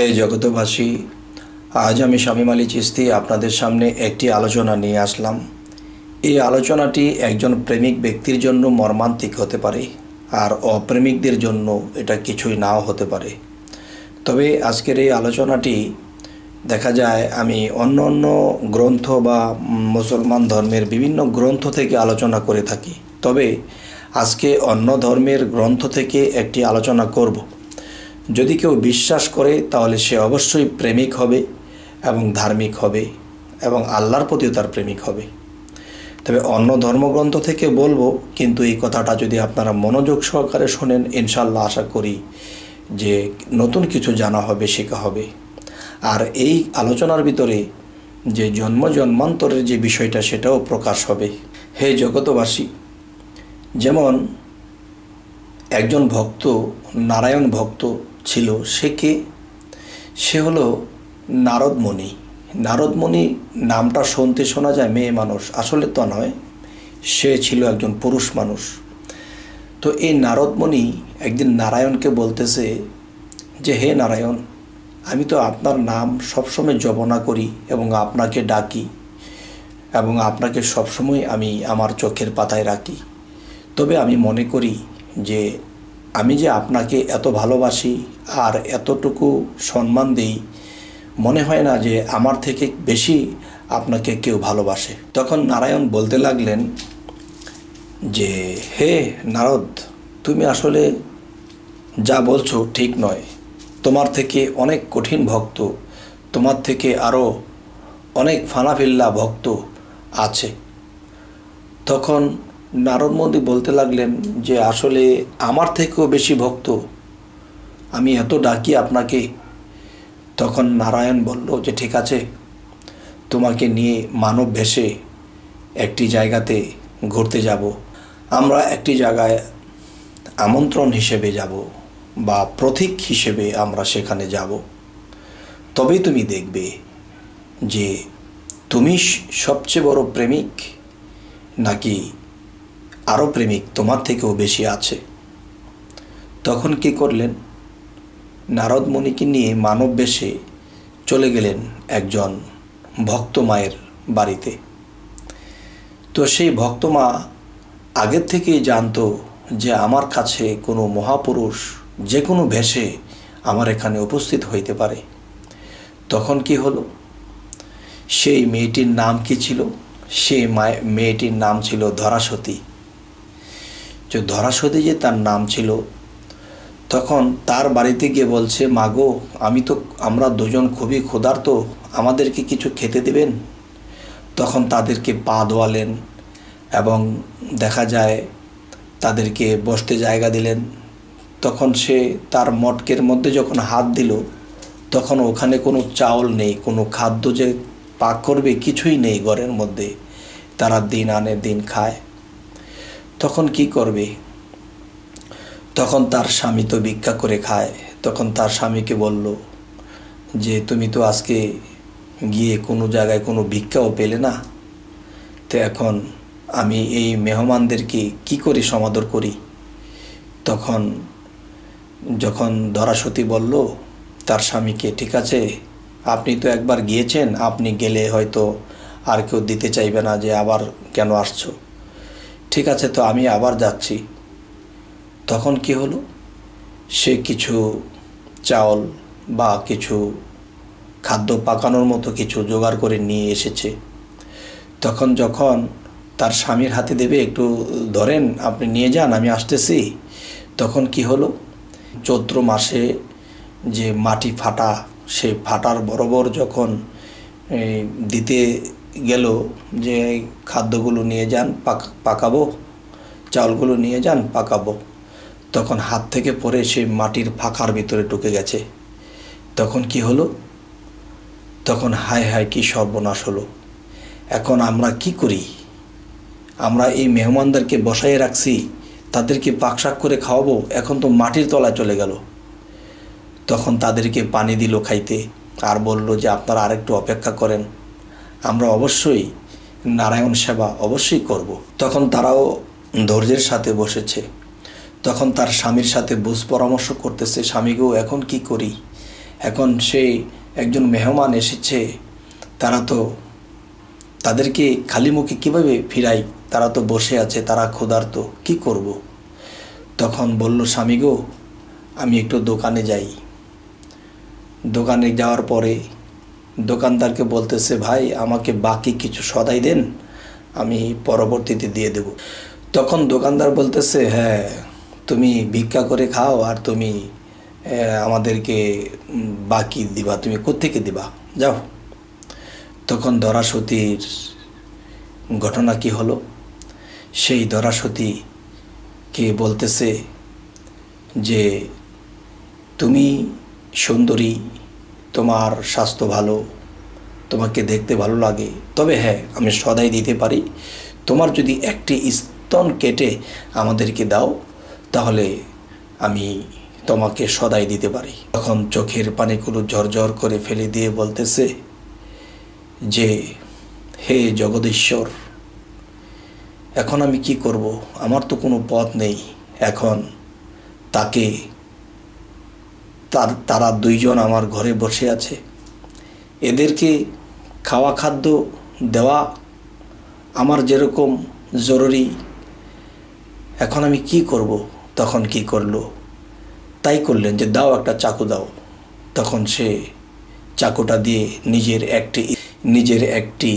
হে জগতবাসী আজ আমি শামীম আলী চিস্তি আপনাদের সামনে একটি আলোচনা নিয়ে আসলাম এই আলোচনাটি একজন প্রেমিক ব্যক্তির জন্য মর্মান্তিক হতে পারে আর অপ্রেমিকদের জন্য এটা কিছুই নাও হতে পারে তবে আজকের এই আলোচনাটি দেখা যায় আমি অন্য অন্য গ্রন্থ বা মুসলমান ধর্মের বিভিন্ন গ্রন্থ থেকে আলোচনা করে থাকি তবে আজকে অন্য ধর্মের গ্রন্থ থেকে একটি আলোচনা করব যদি কেউ বিশ্বাস করে তাহলে সে অবশ্যই প্রেমিক হবে এবং ধার্মিক হবে এবং আল্লাহর প্রতিও তার প্রেমিক হবে তবে অন্য ধর্মগ্রন্থ থেকে বলবো কিন্তু এই কথাটা যদি আপনারা মনোযোগ সহকারে শোনেন ইনশাল্লাহ আশা করি যে নতুন কিছু জানা হবে শেখা হবে আর এই আলোচনার ভিতরে যে জন্ম জন্মান্তরের যে বিষয়টা সেটাও প্রকাশ হবে হে জগতবাসী যেমন একজন ভক্ত নারায়ণ ভক্ত ছিল সে কে সে হলো নারদমণি নারদমণি নামটা শুনতে শোনা যায় মেয়ে মানুষ আসলে তো নয় সে ছিল একজন পুরুষ মানুষ তো এই নারদমণি একদিন নারায়ণকে বলতেছে যে হে নারায়ণ আমি তো আপনার নাম সবসময় জবনা করি এবং আপনাকে ডাকি এবং আপনাকে সবসময় আমি আমার চোখের পাতায় রাখি তবে আমি মনে করি যে আমি যে আপনাকে এত ভালোবাসি আর এতটুকু সম্মান দিই মনে হয় না যে আমার থেকে বেশি আপনাকে কেউ ভালোবাসে তখন নারায়ণ বলতে লাগলেন যে হে নারদ তুমি আসলে যা বলছো ঠিক নয় তোমার থেকে অনেক কঠিন ভক্ত তোমার থেকে আরও অনেক ফানাফিল্লা ভক্ত আছে তখন নারদ মোদী বলতে লাগলেন যে আসলে আমার থেকেও বেশি ভক্ত আমি এত ডাকি আপনাকে তখন নারায়ণ বলল যে ঠিক আছে তোমাকে নিয়ে মানব ভেসে একটি জায়গাতে ঘুরতে যাব আমরা একটি জায়গায় আমন্ত্রণ হিসেবে যাব বা প্রতীক হিসেবে আমরা সেখানে যাব তবে তুমি দেখবে যে তুমি সবচেয়ে বড় প্রেমিক নাকি আরও প্রেমিক তোমার থেকেও বেশি আছে তখন কি করলেন নারদমণিকে নিয়ে মানব বেশে চলে গেলেন একজন ভক্ত মায়ের বাড়িতে তো সেই ভক্ত মা আগের থেকেই জানতো যে আমার কাছে কোনো মহাপুরুষ যে কোনো ভেষে আমার এখানে উপস্থিত হইতে পারে তখন কি হলো সেই মেয়েটির নাম কি ছিল সেই মেয়েটির নাম ছিল ধরাসতী যে ধরাসদে যে তার নাম ছিল তখন তার বাড়িতে গিয়ে বলছে মাগো আমি তো আমরা দুজন খুবই ক্ষুধার্ত আমাদেরকে কিছু খেতে দেবেন তখন তাদেরকে পা ধোয়ালেন এবং দেখা যায় তাদেরকে বসতে জায়গা দিলেন তখন সে তার মটকের মধ্যে যখন হাত দিল তখন ওখানে কোনো চাউল নেই কোনো খাদ্য যে পাক করবে কিছুই নেই ঘরের মধ্যে তারা দিন আনে দিন খায় তখন কি করবে তখন তার স্বামী তো ভিক্ষা করে খায় তখন তার স্বামীকে বলল যে তুমি তো আজকে গিয়ে কোনো জায়গায় কোনো ভিক্ষাও পেলে না তো এখন আমি এই মেহমানদেরকে কি করে সমাদর করি তখন যখন ধরাসতী বলল তার স্বামীকে ঠিক আছে আপনি তো একবার গিয়েছেন আপনি গেলে হয়তো আর কেউ দিতে চাইবে না যে আবার কেন আসছো ঠিক আছে তো আমি আবার যাচ্ছি তখন কি হলো সে কিছু চাউল বা কিছু খাদ্য পাকানোর মতো কিছু জোগাড় করে নিয়ে এসেছে তখন যখন তার স্বামীর হাতে দেবে একটু ধরেন আপনি নিয়ে যান আমি আসতেছি তখন কি হলো চৈত্র মাসে যে মাটি ফাটা সে ফাটার বরাবর যখন দিতে গেল যে খাদ্যগুলো নিয়ে যান পাক পাকাবো চালগুলো নিয়ে যান পাকাবো তখন হাত থেকে পরে সে মাটির ফাঁকার ভিতরে ঢুকে গেছে তখন কি হলো তখন হায় হায় কি সর্বনাশ হলো এখন আমরা কি করি আমরা এই মেহমানদারকে বসাই রাখছি তাদেরকে পাকশাক করে খাওয়াবো এখন তো মাটির তলায় চলে গেল তখন তাদেরকে পানি দিল খাইতে আর বলল যে আপনারা আরেকটু অপেক্ষা করেন আমরা অবশ্যই নারায়ণ সেবা অবশ্যই করব। তখন তারাও ধৈর্যের সাথে বসেছে তখন তার স্বামীর সাথে বুঝ পরামর্শ করতেছে স্বামীকেও এখন কি করি এখন সে একজন মেহমান এসেছে তারা তো তাদেরকে খালি মুখে কীভাবে ফিরাই তারা তো বসে আছে তারা ক্ষুধার্ত কি করব। তখন বলল স্বামীগো আমি একটু দোকানে যাই দোকানে যাওয়ার পরে দোকানদারকে বলতেছে ভাই আমাকে বাকি কিছু সদাই দেন আমি পরবর্তীতে দিয়ে দেব তখন দোকানদার বলতেছে হ্যাঁ তুমি ভিক্ষা করে খাও আর তুমি আমাদেরকে বাকি দিবা তুমি কোথেকে দিবা যাও তখন দরাসতীর ঘটনা কি হলো সেই দরাসতীকে বলতেছে যে তুমি সুন্দরী তোমার স্বাস্থ্য ভালো তোমাকে দেখতে ভালো লাগে তবে হ্যাঁ আমি সদাই দিতে পারি তোমার যদি একটি স্তন কেটে আমাদেরকে দাও তাহলে আমি তোমাকে সদাই দিতে পারি তখন চোখের পানিগুলো ঝরঝর করে ফেলে দিয়ে বলতেছে যে হে জগদীশ্বর এখন আমি কি করব আমার তো কোনো পথ নেই এখন তাকে তার তারা দুইজন আমার ঘরে বসে আছে এদেরকে খাওয়া খাদ্য দেওয়া আমার যেরকম জরুরি এখন আমি কি করব তখন কি করলো তাই করলেন যে দাও একটা চাকু দাও তখন সে চাকুটা দিয়ে নিজের একটি নিজের একটি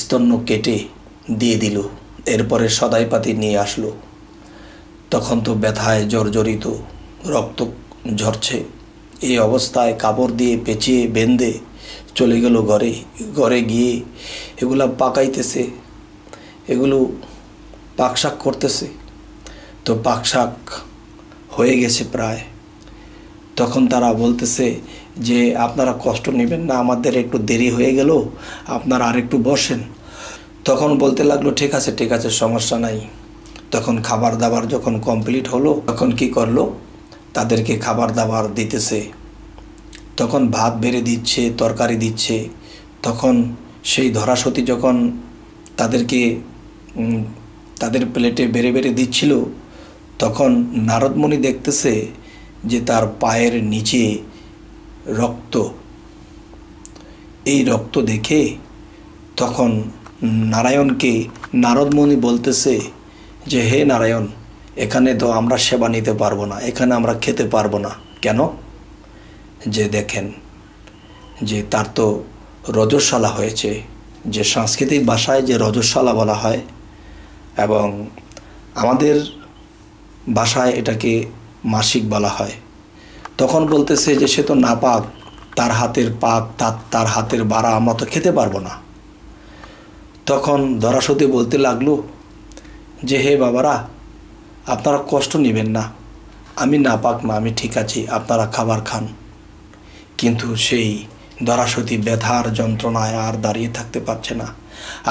স্তন্য কেটে দিয়ে দিল এরপরে সদাইপাতি নিয়ে আসলো তখন তো ব্যথায় জর্জরিত রক্ত ঝরছে এই অবস্থায় কাপড় দিয়ে পেঁচিয়ে বেঁধে চলে গেল ঘরে ঘরে গিয়ে এগুলো পাকাইতেছে এগুলো পাকশাক করতেছে তো পাকশাক হয়ে গেছে প্রায় তখন তারা বলতেছে যে আপনারা কষ্ট নেবেন না আমাদের একটু দেরি হয়ে গেল আপনারা আর একটু বসেন তখন বলতে লাগলো ঠিক আছে ঠিক আছে সমস্যা নাই তখন খাবার দাবার যখন কমপ্লিট হলো তখন কি করলো তাদেরকে খাবার দাবার দিতেছে তখন ভাত বেড়ে দিচ্ছে তরকারি দিচ্ছে তখন সেই ধরাসতী যখন তাদেরকে তাদের প্লেটে বেড়ে বেড়ে দিচ্ছিল তখন নারদমণি দেখতেছে যে তার পায়ের নিচে রক্ত এই রক্ত দেখে তখন নারায়ণকে নারদমণি বলতেছে যে হে নারায়ণ এখানে তো আমরা সেবা নিতে পারবো না এখানে আমরা খেতে পারবো না কেন যে দেখেন যে তার তো রজস্বালা হয়েছে যে সাংস্কৃতিক ভাষায় যে রজস্বালা বলা হয় এবং আমাদের ভাষায় এটাকে মাসিক বলা হয় তখন বলতেছে যে সে তো না পাক তার হাতের পাক তার তার হাতের বাড়া আমরা তো খেতে পারবো না তখন ধরাসতী বলতে লাগলো যে হে বাবারা আপনারা কষ্ট নেবেন না আমি না পাক না আমি ঠিক আছি আপনারা খাবার খান কিন্তু সেই দরাসতী ব্যথার যন্ত্রণায় আর দাঁড়িয়ে থাকতে পারছে না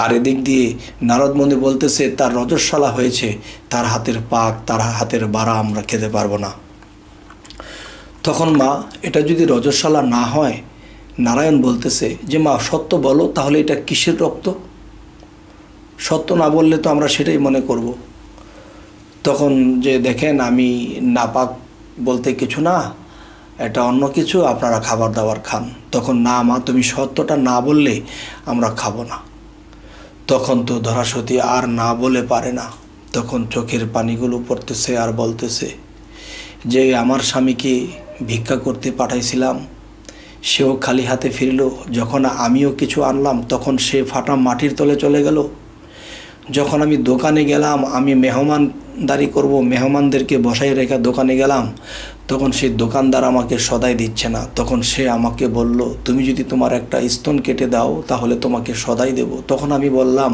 আর এদিক দিয়ে নারদমণি বলতেছে তার রজস্বলা হয়েছে তার হাতের পাক তার হাতের বাড়া আমরা খেতে পারবো না তখন মা এটা যদি রজস্বলা না হয় নারায়ণ বলতেছে যে মা সত্য বলো তাহলে এটা কিসের রক্ত সত্য না বললে তো আমরা সেটাই মনে করবো তখন যে দেখেন আমি নাপাক বলতে কিছু না এটা অন্য কিছু আপনারা খাবার দাবার খান তখন না মা তুমি সত্যটা না বললে আমরা খাবো না তখন তো ধরাসতী আর না বলে পারে না তখন চোখের পানিগুলো পড়তেছে আর বলতেছে যে আমার স্বামীকে ভিক্ষা করতে পাঠাইছিলাম সেও খালি হাতে ফিরল যখন আমিও কিছু আনলাম তখন সে ফাটা মাটির তলে চলে গেল যখন আমি দোকানে গেলাম আমি মেহমানদারি করব মেহমানদেরকে বসাই রেখে দোকানে গেলাম তখন সেই দোকানদার আমাকে সদাই দিচ্ছে না তখন সে আমাকে বলল তুমি যদি তোমার একটা স্তন কেটে দাও তাহলে তোমাকে সদাই দেব তখন আমি বললাম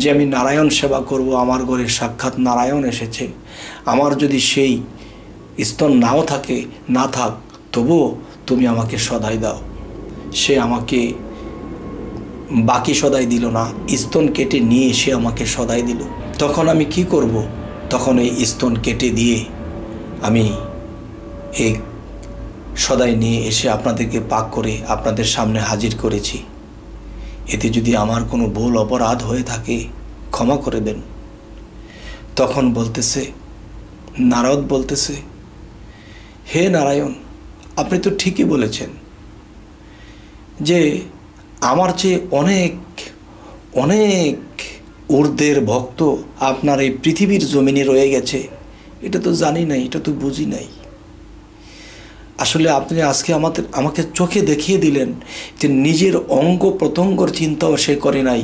যে আমি নারায়ণ সেবা করব আমার ঘরে সাক্ষাৎ নারায়ণ এসেছে আমার যদি সেই স্তন নাও থাকে না থাক তবুও তুমি আমাকে সদাই দাও সে আমাকে বাকি সদাই দিল না স্তন কেটে নিয়ে এসে আমাকে সদাই দিল তখন আমি কি করব। তখন এই স্তন কেটে দিয়ে আমি এই সদাই নিয়ে এসে আপনাদেরকে পাক করে আপনাদের সামনে হাজির করেছি এতে যদি আমার কোনো ভুল অপরাধ হয়ে থাকে ক্ষমা করে দেন তখন বলতেছে নারদ বলতেছে হে নারায়ণ আপনি তো ঠিকই বলেছেন যে আমার যে অনেক অনেক ঊর্ধ্বের ভক্ত আপনার এই পৃথিবীর জমিনে রয়ে গেছে এটা তো জানি নাই এটা তো বুঝি নাই আসলে আপনি আজকে আমাদের আমাকে চোখে দেখিয়ে দিলেন যে নিজের অঙ্গ প্রত্যঙ্গর চিন্তাও সে করে নাই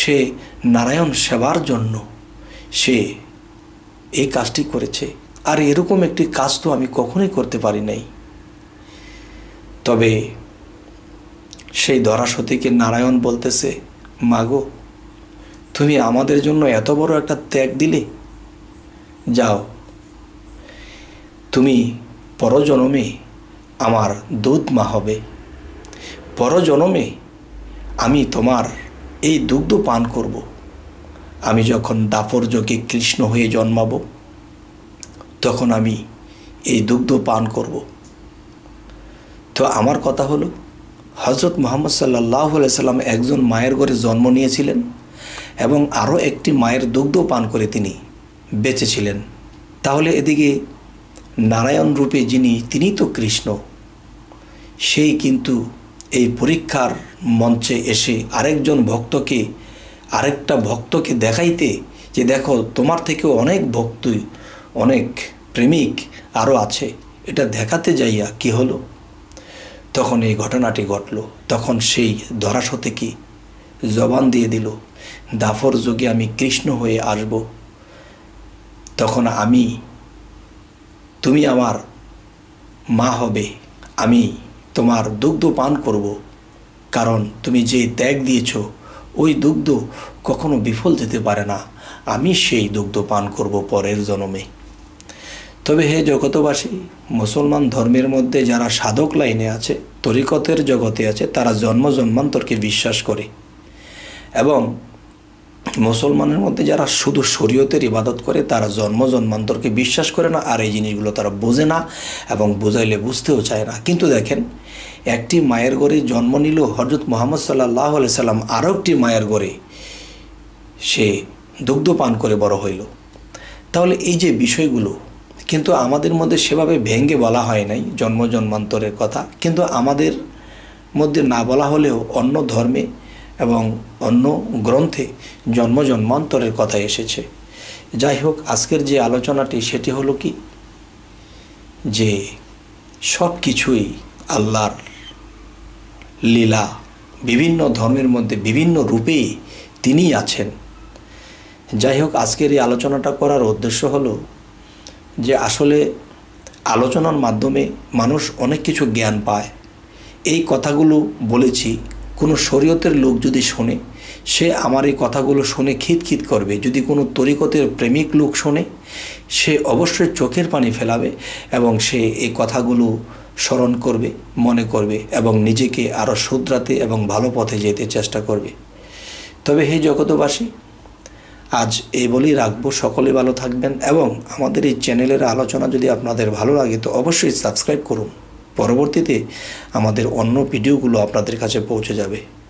সে নারায়ণ সেবার জন্য সে এই কাজটি করেছে আর এরকম একটি কাজ তো আমি কখনোই করতে পারি নাই তবে সেই ধরাসতীকে নারায়ণ বলতেছে মাগো তুমি আমাদের জন্য এত বড় একটা ত্যাগ দিলে যাও তুমি পরজনমে আমার দুধ মা হবে পরজনমে আমি তোমার এই দুগ্ধ পান করব আমি যখন দাপর যোগে কৃষ্ণ হয়ে জন্মাব তখন আমি এই দুগ্ধ পান করব তো আমার কথা হলো হজরত মোহাম্মদ সাল্লাহ সাল্লাম একজন মায়ের ঘরে জন্ম নিয়েছিলেন এবং আরও একটি মায়ের দুগ্ধ পান করে তিনি বেঁচেছিলেন তাহলে এদিকে নারায়ণ রূপে যিনি তিনি তো কৃষ্ণ সেই কিন্তু এই পরীক্ষার মঞ্চে এসে আরেকজন ভক্তকে আরেকটা ভক্তকে দেখাইতে যে দেখো তোমার থেকেও অনেক ভক্তই অনেক প্রেমিক আরও আছে এটা দেখাতে যাইয়া কি হলো তখন এই ঘটনাটি ঘটল তখন সেই ধরাশতে কি জবান দিয়ে দিল দাফর যুগে আমি কৃষ্ণ হয়ে আসব তখন আমি তুমি আমার মা হবে আমি তোমার দুগ্ধ পান করব কারণ তুমি যে ত্যাগ দিয়েছ ওই দুগ্ধ কখনো বিফল যেতে পারে না আমি সেই দুগ্ধ পান করব পরের জন্মে তবে হে জগতবাসী মুসলমান ধর্মের মধ্যে যারা সাধক লাইনে আছে তরিকতের জগতে আছে তারা জন্ম জন্মান্তরকে বিশ্বাস করে এবং মুসলমানের মধ্যে যারা শুধু শরীয়তের ইবাদত করে তারা জন্ম জন্মান্তরকে বিশ্বাস করে না আর এই জিনিসগুলো তারা বোঝে না এবং বোঝাইলে বুঝতেও চায় না কিন্তু দেখেন একটি মায়ের গড়ে জন্ম নিল হজরত মোহাম্মদ সাল্লাহ সাল্লাম আরও একটি মায়ের গড়ে সে দুগ্ধ পান করে বড় হইল তাহলে এই যে বিষয়গুলো কিন্তু আমাদের মধ্যে সেভাবে ভেঙ্গে বলা হয় নাই জন্ম জন্মান্তরের কথা কিন্তু আমাদের মধ্যে না বলা হলেও অন্য ধর্মে এবং অন্য গ্রন্থে জন্ম জন্মান্তরের কথা এসেছে যাই হোক আজকের যে আলোচনাটি সেটি হলো কি যে সব কিছুই আল্লাহর লীলা বিভিন্ন ধর্মের মধ্যে বিভিন্ন রূপে তিনি আছেন যাই হোক আজকের এই আলোচনাটা করার উদ্দেশ্য হলো যে আসলে আলোচনার মাধ্যমে মানুষ অনেক কিছু জ্ঞান পায় এই কথাগুলো বলেছি কোনো শরীয়তের লোক যদি শোনে সে আমার এই কথাগুলো শুনে খিতখিত করবে যদি কোনো তরিকতের প্রেমিক লোক শোনে সে অবশ্যই চোখের পানি ফেলাবে এবং সে এই কথাগুলো স্মরণ করবে মনে করবে এবং নিজেকে আরও শুধরাতে এবং ভালো পথে যেতে চেষ্টা করবে তবে হে জগতবাসী আজ এই বলেই রাখবো সকলে ভালো থাকবেন এবং আমাদের এই চ্যানেলের আলোচনা যদি আপনাদের ভালো লাগে তো অবশ্যই সাবস্ক্রাইব করুন পরবর্তীতে আমাদের অন্য ভিডিওগুলো আপনাদের কাছে পৌঁছে যাবে